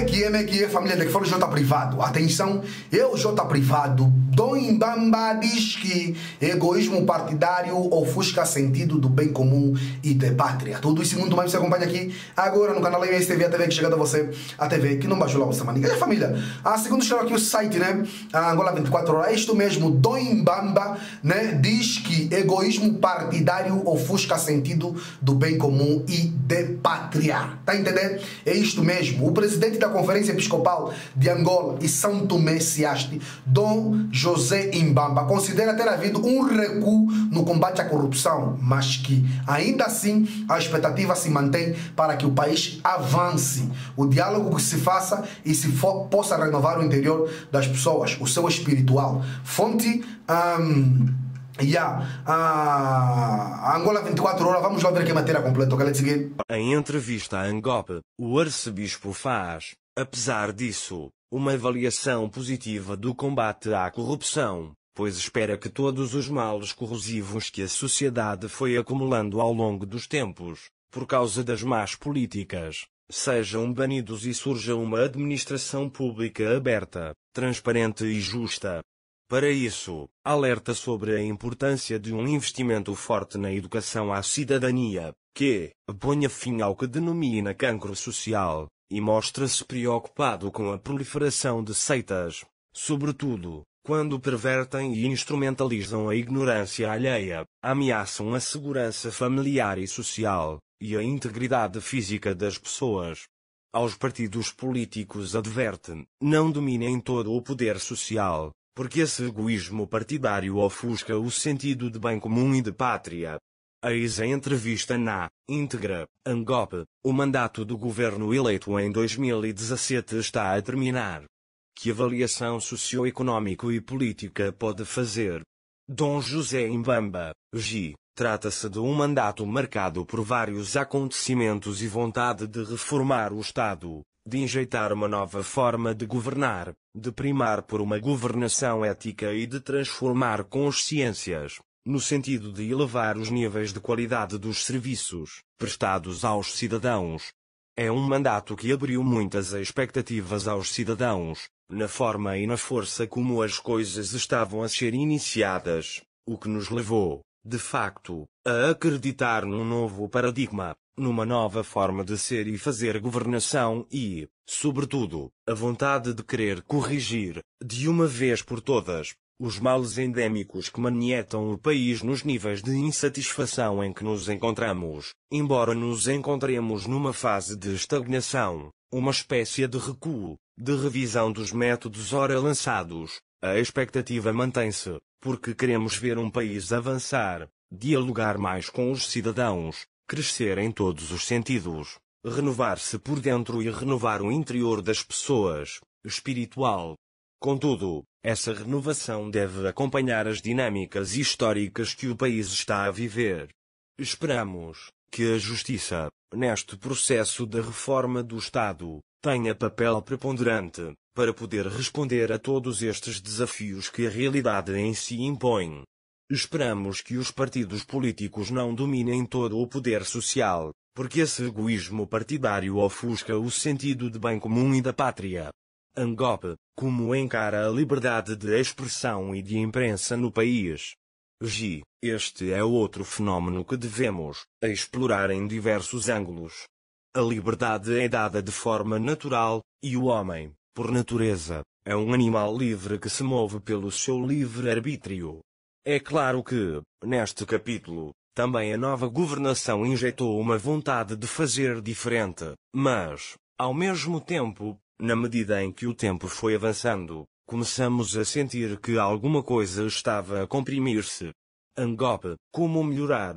é que é, que é, família de que J privado. Atenção, eu J privado. Dom Imbamba diz que egoísmo partidário ofusca sentido do bem comum e da pátria. Tudo isso e muito mais você acompanha aqui agora no canal TV, a TV que chega a você, a TV que não baixou lá você, manica. E família, a ah, segunda chegou aqui o site, né? A ah, Angola 24 horas, isto mesmo, Dom Imbamba, né? Diz que egoísmo partidário ofusca sentido do bem comum e pátria. Tá entendendo? É isto mesmo. O presidente da Conferência Episcopal de Angola e São Tomé Ciaste, Dom José Imbamba, considera ter havido um recuo no combate à corrupção, mas que ainda assim a expectativa se mantém para que o país avance, o diálogo que se faça e se for, possa renovar o interior das pessoas, o seu espiritual. Fonte um, Yeah. Angola 24 horas, vamos lá ver aqui a matéria completa. let's get. Em entrevista à Angope, o arcebispo faz, apesar disso, uma avaliação positiva do combate à corrupção, pois espera que todos os males corrosivos que a sociedade foi acumulando ao longo dos tempos, por causa das más políticas, sejam banidos e surja uma administração pública aberta, transparente e justa, para isso, alerta sobre a importância de um investimento forte na educação à cidadania, que ponha fim ao que denomina cancro social, e mostra-se preocupado com a proliferação de seitas, sobretudo, quando pervertem e instrumentalizam a ignorância alheia, ameaçam a segurança familiar e social, e a integridade física das pessoas. Aos partidos políticos adverte, não dominem todo o poder social, porque esse egoísmo partidário ofusca o sentido de bem comum e de pátria. Eis a entrevista na íntegra, Angop, o mandato do governo eleito em 2017 está a terminar. Que avaliação socioeconômico e política pode fazer? Dom José Imbamba, G. Trata-se de um mandato marcado por vários acontecimentos e vontade de reformar o Estado, de enjeitar uma nova forma de governar, de primar por uma governação ética e de transformar consciências, no sentido de elevar os níveis de qualidade dos serviços prestados aos cidadãos. É um mandato que abriu muitas expectativas aos cidadãos, na forma e na força como as coisas estavam a ser iniciadas, o que nos levou, de facto, a acreditar num novo paradigma, numa nova forma de ser e fazer governação e, sobretudo, a vontade de querer corrigir, de uma vez por todas, os males endêmicos que manietam o país nos níveis de insatisfação em que nos encontramos, embora nos encontremos numa fase de estagnação, uma espécie de recuo, de revisão dos métodos ora lançados, a expectativa mantém-se, porque queremos ver um país avançar, dialogar mais com os cidadãos, crescer em todos os sentidos, renovar-se por dentro e renovar o interior das pessoas, espiritual. Contudo, essa renovação deve acompanhar as dinâmicas históricas que o país está a viver. Esperamos que a Justiça, neste processo da reforma do Estado, tenha papel preponderante, para poder responder a todos estes desafios que a realidade em si impõe. Esperamos que os partidos políticos não dominem todo o poder social, porque esse egoísmo partidário ofusca o sentido de bem comum e da pátria. Angop, como encara a liberdade de expressão e de imprensa no país. G. Este é outro fenómeno que devemos explorar em diversos ângulos. A liberdade é dada de forma natural, e o homem, por natureza, é um animal livre que se move pelo seu livre-arbítrio. É claro que, neste capítulo, também a nova governação injetou uma vontade de fazer diferente, mas, ao mesmo tempo, na medida em que o tempo foi avançando, começamos a sentir que alguma coisa estava a comprimir-se. Angop, como melhorar?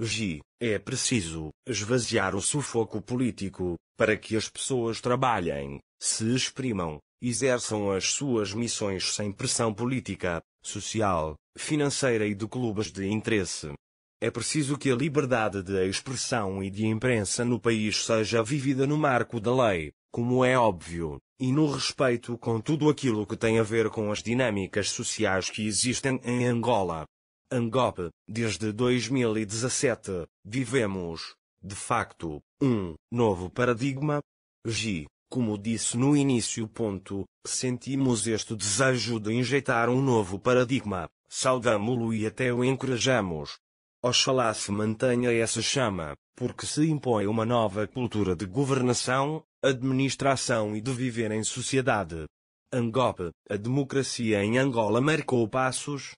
Gi, É preciso esvaziar o sufoco político, para que as pessoas trabalhem, se exprimam, exerçam as suas missões sem pressão política, social, financeira e de clubes de interesse. É preciso que a liberdade de expressão e de imprensa no país seja vivida no marco da lei, como é óbvio, e no respeito com tudo aquilo que tem a ver com as dinâmicas sociais que existem em Angola. Angop, desde 2017, vivemos, de facto, um novo paradigma. G. Como disse no início, ponto, sentimos este desejo de injetar um novo paradigma, saudamo-lo e até o encorajamos. Oxalá se mantenha essa chama, porque se impõe uma nova cultura de governação, administração e de viver em sociedade. Angope, a democracia em Angola marcou passos.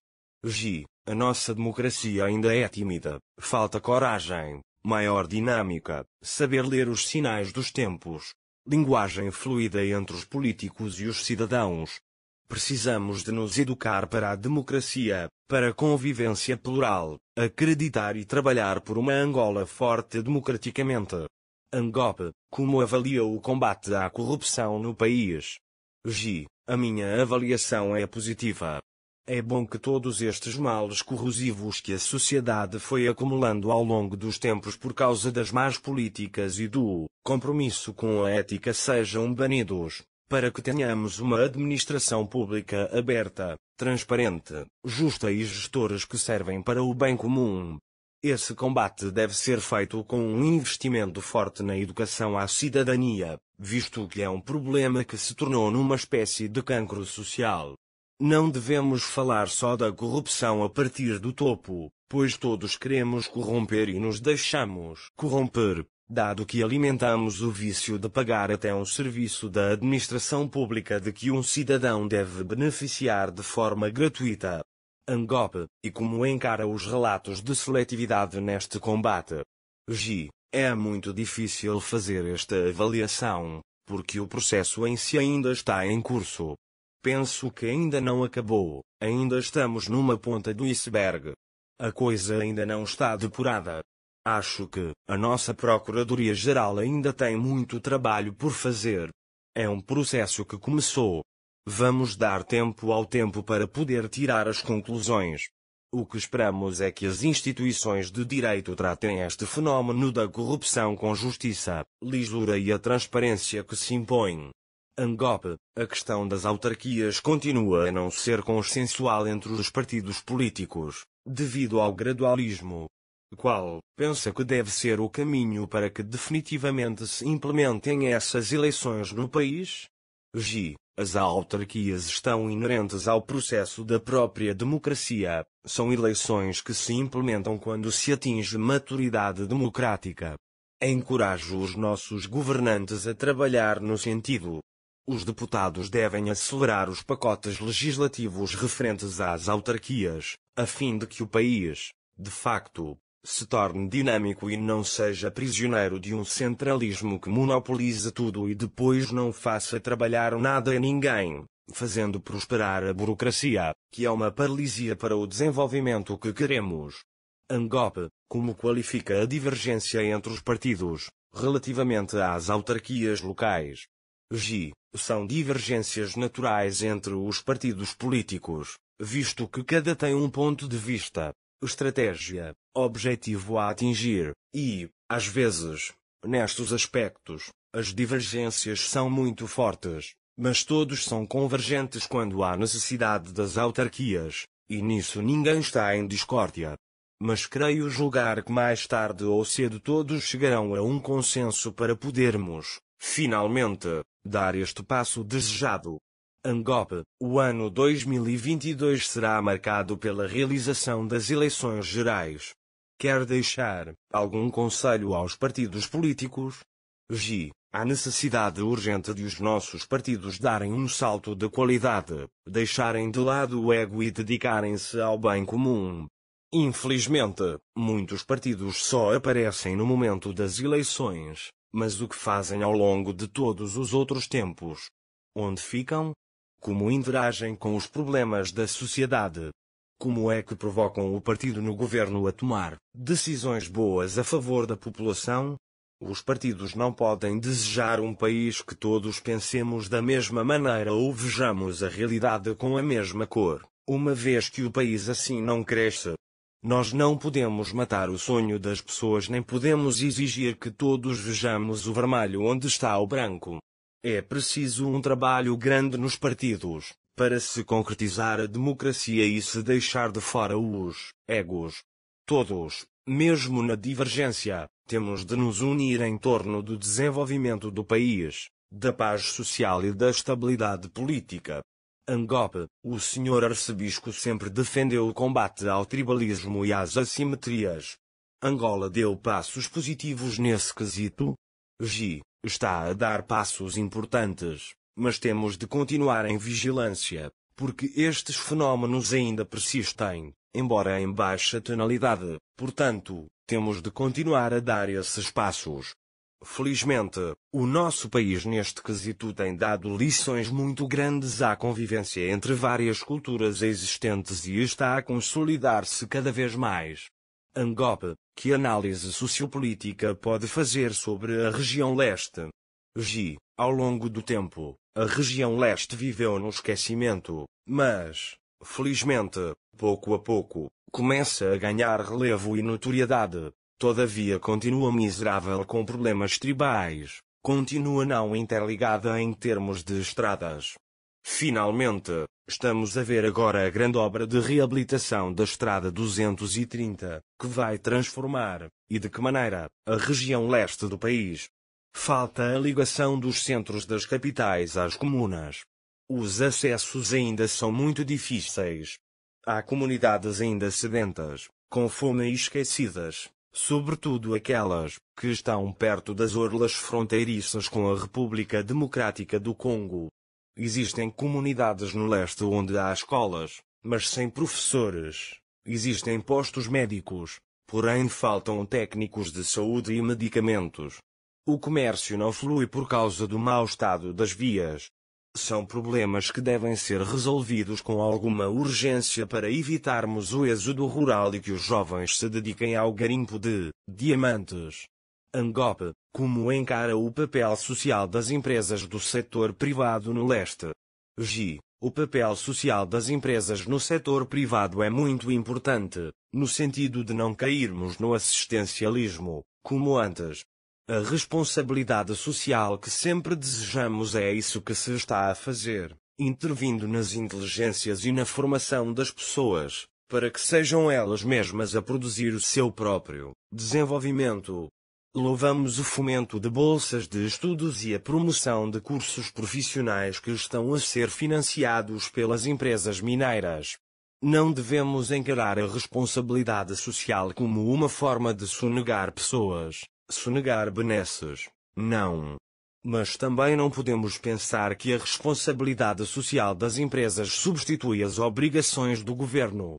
G. A nossa democracia ainda é tímida, falta coragem, maior dinâmica, saber ler os sinais dos tempos, linguagem fluida entre os políticos e os cidadãos. Precisamos de nos educar para a democracia, para a convivência plural, acreditar e trabalhar por uma Angola forte democraticamente. Angop, como avalia o combate à corrupção no país? G. A minha avaliação é positiva. É bom que todos estes males corrosivos que a sociedade foi acumulando ao longo dos tempos por causa das más políticas e do compromisso com a ética sejam banidos, para que tenhamos uma administração pública aberta, transparente, justa e gestores que servem para o bem comum. Esse combate deve ser feito com um investimento forte na educação à cidadania, visto que é um problema que se tornou numa espécie de cancro social não devemos falar só da corrupção a partir do topo, pois todos queremos corromper e nos deixamos corromper, dado que alimentamos o vício de pagar até um serviço da administração pública de que um cidadão deve beneficiar de forma gratuita. Angope, e como encara os relatos de seletividade neste combate. G. É muito difícil fazer esta avaliação, porque o processo em si ainda está em curso, Penso que ainda não acabou, ainda estamos numa ponta do iceberg. A coisa ainda não está depurada. Acho que a nossa Procuradoria-Geral ainda tem muito trabalho por fazer. É um processo que começou. Vamos dar tempo ao tempo para poder tirar as conclusões. O que esperamos é que as instituições de direito tratem este fenómeno da corrupção com justiça, lisura e a transparência que se impõe. Angop, a questão das autarquias continua a não ser consensual entre os partidos políticos, devido ao gradualismo. Qual, pensa que deve ser o caminho para que definitivamente se implementem essas eleições no país? G. As autarquias estão inerentes ao processo da própria democracia. São eleições que se implementam quando se atinge maturidade democrática. Encorajo os nossos governantes a trabalhar no sentido os deputados devem acelerar os pacotes legislativos referentes às autarquias, a fim de que o país, de facto, se torne dinâmico e não seja prisioneiro de um centralismo que monopoliza tudo e depois não faça trabalhar nada a ninguém, fazendo prosperar a burocracia, que é uma paralisia para o desenvolvimento que queremos. Angop, como qualifica a divergência entre os partidos, relativamente às autarquias locais, g. São divergências naturais entre os partidos políticos, visto que cada tem um ponto de vista, estratégia, objetivo a atingir, e, às vezes, nestes aspectos, as divergências são muito fortes, mas todos são convergentes quando há necessidade das autarquias, e nisso ninguém está em discórdia mas creio julgar que mais tarde ou cedo todos chegarão a um consenso para podermos, finalmente, dar este passo desejado. Angop, o ano 2022 será marcado pela realização das eleições gerais. Quer deixar algum conselho aos partidos políticos? G. Há necessidade urgente de os nossos partidos darem um salto de qualidade, deixarem de lado o ego e dedicarem-se ao bem comum. Infelizmente, muitos partidos só aparecem no momento das eleições, mas o que fazem ao longo de todos os outros tempos? Onde ficam? Como interagem com os problemas da sociedade? Como é que provocam o partido no governo a tomar decisões boas a favor da população? Os partidos não podem desejar um país que todos pensemos da mesma maneira ou vejamos a realidade com a mesma cor, uma vez que o país assim não cresce. Nós não podemos matar o sonho das pessoas nem podemos exigir que todos vejamos o vermelho onde está o branco. É preciso um trabalho grande nos partidos, para se concretizar a democracia e se deixar de fora os egos. Todos, mesmo na divergência, temos de nos unir em torno do desenvolvimento do país, da paz social e da estabilidade política. Angope, o senhor arcebispo sempre defendeu o combate ao tribalismo e às assimetrias. Angola deu passos positivos nesse quesito. G. Está a dar passos importantes, mas temos de continuar em vigilância, porque estes fenómenos ainda persistem, embora em baixa tonalidade, portanto, temos de continuar a dar esses passos, Felizmente, o nosso país neste quesito tem dado lições muito grandes à convivência entre várias culturas existentes e está a consolidar-se cada vez mais. Angope, que análise sociopolítica pode fazer sobre a região leste? G. Ao longo do tempo, a região leste viveu no esquecimento, mas, felizmente, pouco a pouco, começa a ganhar relevo e notoriedade, Todavia continua miserável com problemas tribais, continua não interligada em termos de estradas. Finalmente, estamos a ver agora a grande obra de reabilitação da Estrada 230, que vai transformar, e de que maneira, a região leste do país. Falta a ligação dos centros das capitais às comunas. Os acessos ainda são muito difíceis. Há comunidades ainda sedentas, com fome e esquecidas sobretudo aquelas que estão perto das orlas fronteiriças com a República Democrática do Congo. Existem comunidades no leste onde há escolas, mas sem professores. Existem postos médicos, porém faltam técnicos de saúde e medicamentos. O comércio não flui por causa do mau estado das vias, são problemas que devem ser resolvidos com alguma urgência para evitarmos o êxodo rural e que os jovens se dediquem ao garimpo de diamantes. Angop, como encara o papel social das empresas do setor privado no leste? G. O papel social das empresas no setor privado é muito importante, no sentido de não cairmos no assistencialismo, como antes, a responsabilidade social que sempre desejamos é isso que se está a fazer, intervindo nas inteligências e na formação das pessoas, para que sejam elas mesmas a produzir o seu próprio desenvolvimento. Louvamos o fomento de bolsas de estudos e a promoção de cursos profissionais que estão a ser financiados pelas empresas mineiras. Não devemos encarar a responsabilidade social como uma forma de sonegar pessoas Sonegar benesses, não. Mas também não podemos pensar que a responsabilidade social das empresas substitui as obrigações do governo.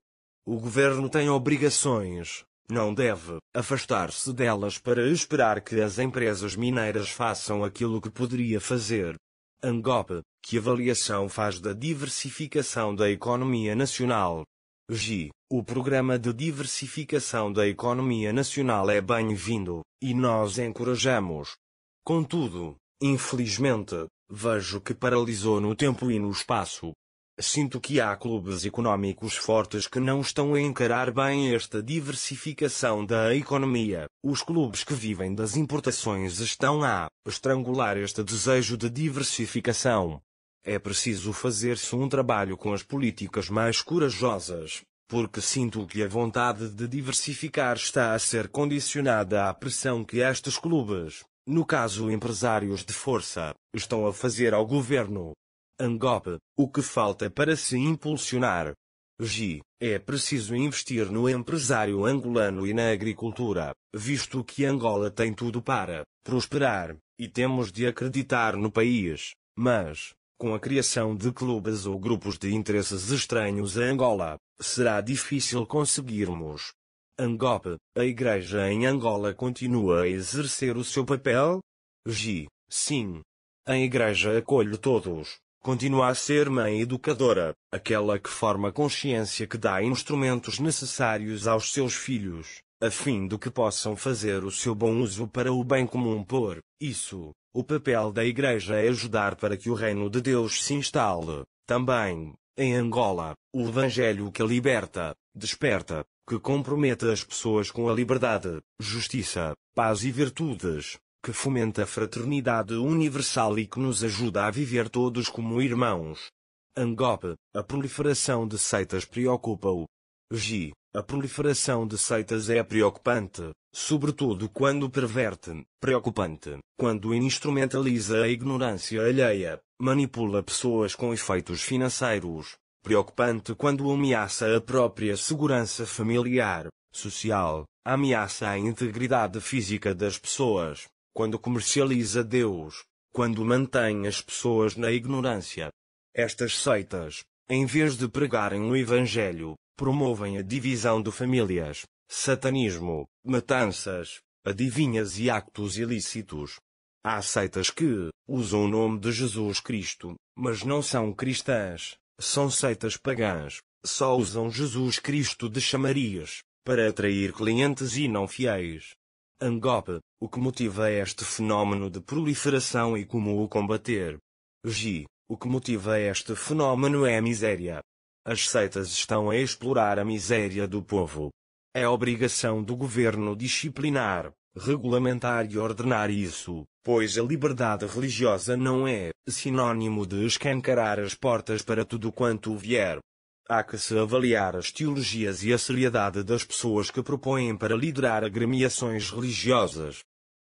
O governo tem obrigações, não deve afastar-se delas para esperar que as empresas mineiras façam aquilo que poderia fazer. Angop, que avaliação faz da diversificação da economia nacional? G. O programa de diversificação da economia nacional é bem-vindo, e nós encorajamos. Contudo, infelizmente, vejo que paralisou no tempo e no espaço. Sinto que há clubes económicos fortes que não estão a encarar bem esta diversificação da economia. Os clubes que vivem das importações estão a estrangular este desejo de diversificação. É preciso fazer-se um trabalho com as políticas mais corajosas, porque sinto que a vontade de diversificar está a ser condicionada à pressão que estes clubes, no caso empresários de força, estão a fazer ao governo. Angop, o que falta para se impulsionar? G. É preciso investir no empresário angolano e na agricultura, visto que Angola tem tudo para prosperar, e temos de acreditar no país, mas com a criação de clubes ou grupos de interesses estranhos a Angola, será difícil conseguirmos. Angope, a Igreja em Angola continua a exercer o seu papel? G. Sim. A Igreja acolhe todos, continua a ser mãe educadora, aquela que forma consciência que dá instrumentos necessários aos seus filhos, a fim de que possam fazer o seu bom uso para o bem comum por, isso, o papel da Igreja é ajudar para que o reino de Deus se instale. Também, em Angola, o Evangelho que liberta, desperta, que compromete as pessoas com a liberdade, justiça, paz e virtudes, que fomenta a fraternidade universal e que nos ajuda a viver todos como irmãos. Angope, a proliferação de seitas preocupa-o. G. A proliferação de seitas é preocupante, sobretudo quando perverte, preocupante, quando instrumentaliza a ignorância alheia, manipula pessoas com efeitos financeiros, preocupante quando ameaça a própria segurança familiar, social, ameaça a integridade física das pessoas, quando comercializa Deus, quando mantém as pessoas na ignorância. Estas seitas, em vez de pregarem o Evangelho, promovem a divisão de famílias, satanismo, matanças, adivinhas e actos ilícitos. Há seitas que usam o nome de Jesus Cristo, mas não são cristãs, são seitas pagãs, só usam Jesus Cristo de chamarias para atrair clientes e não fiéis. Angope, o que motiva este fenómeno de proliferação e como o combater? G. O que motiva este fenómeno é a miséria, as seitas estão a explorar a miséria do povo. É obrigação do governo disciplinar, regulamentar e ordenar isso, pois a liberdade religiosa não é sinônimo de escancarar as portas para tudo quanto vier. Há que se avaliar as teologias e a seriedade das pessoas que propõem para liderar agremiações religiosas.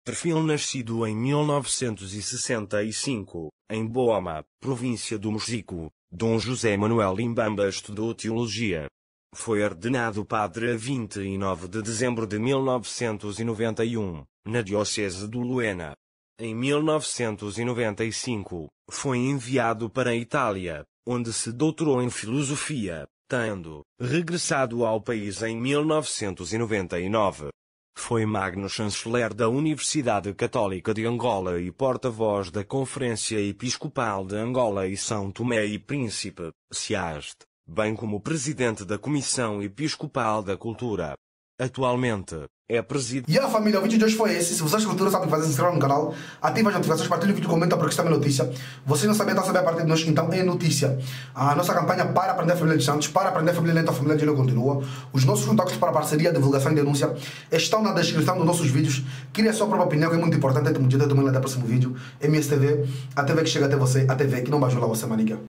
Perfil nascido em 1965, em Boama, província do Mojico, Dom José Manuel Limbamba estudou teologia. Foi ordenado padre a 29 de dezembro de 1991, na Diocese do Luena. Em 1995, foi enviado para a Itália, onde se doutorou em filosofia, tendo regressado ao país em 1999. Foi Magno Chanceler da Universidade Católica de Angola e porta-voz da Conferência Episcopal de Angola e São Tomé e Príncipe, SEAST, bem como presidente da Comissão Episcopal da Cultura. Atualmente, é presídio. E a família, o vídeo de hoje foi esse. Se vocês o sabem fazer, se inscrevam no canal, ativem as notificações, partilhem o vídeo, comenta porque está a é notícia. Vocês não sabia está a saber a partir de nós, então é notícia. A nossa campanha para aprender a família de Santos, para aprender a família lenta, a família de Lula continua. Os nossos contatos para parceria, divulgação e denúncia estão na descrição dos nossos vídeos. só sua própria opinião, que é muito importante. Te mudido, te até o próximo vídeo. MSTV, a TV que chega até você, a TV que não vai ajudar você, é maniga.